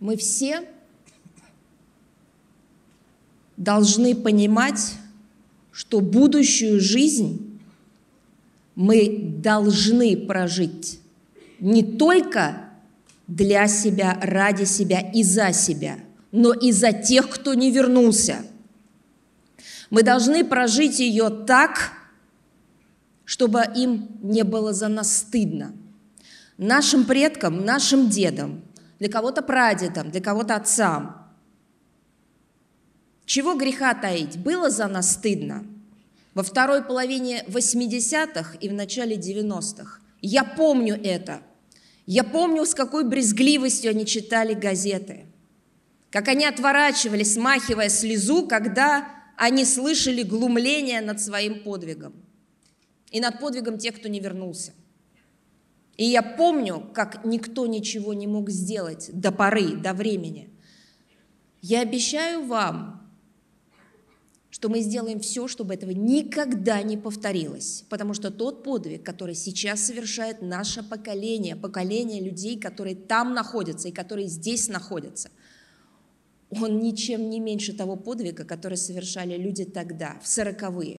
Мы все должны понимать, что будущую жизнь мы должны прожить не только для себя, ради себя и за себя, но и за тех, кто не вернулся. Мы должны прожить ее так, чтобы им не было за нас стыдно. Нашим предкам, нашим дедам – для кого-то прадедом, для кого-то отцам. Чего греха таить? Было за нас стыдно. Во второй половине 80-х и в начале 90-х. Я помню это. Я помню, с какой брезгливостью они читали газеты. Как они отворачивались, смахивая слезу, когда они слышали глумление над своим подвигом. И над подвигом тех, кто не вернулся – и я помню, как никто ничего не мог сделать до поры, до времени. Я обещаю вам, что мы сделаем все, чтобы этого никогда не повторилось. Потому что тот подвиг, который сейчас совершает наше поколение, поколение людей, которые там находятся и которые здесь находятся, он ничем не меньше того подвига, который совершали люди тогда, в сороковые.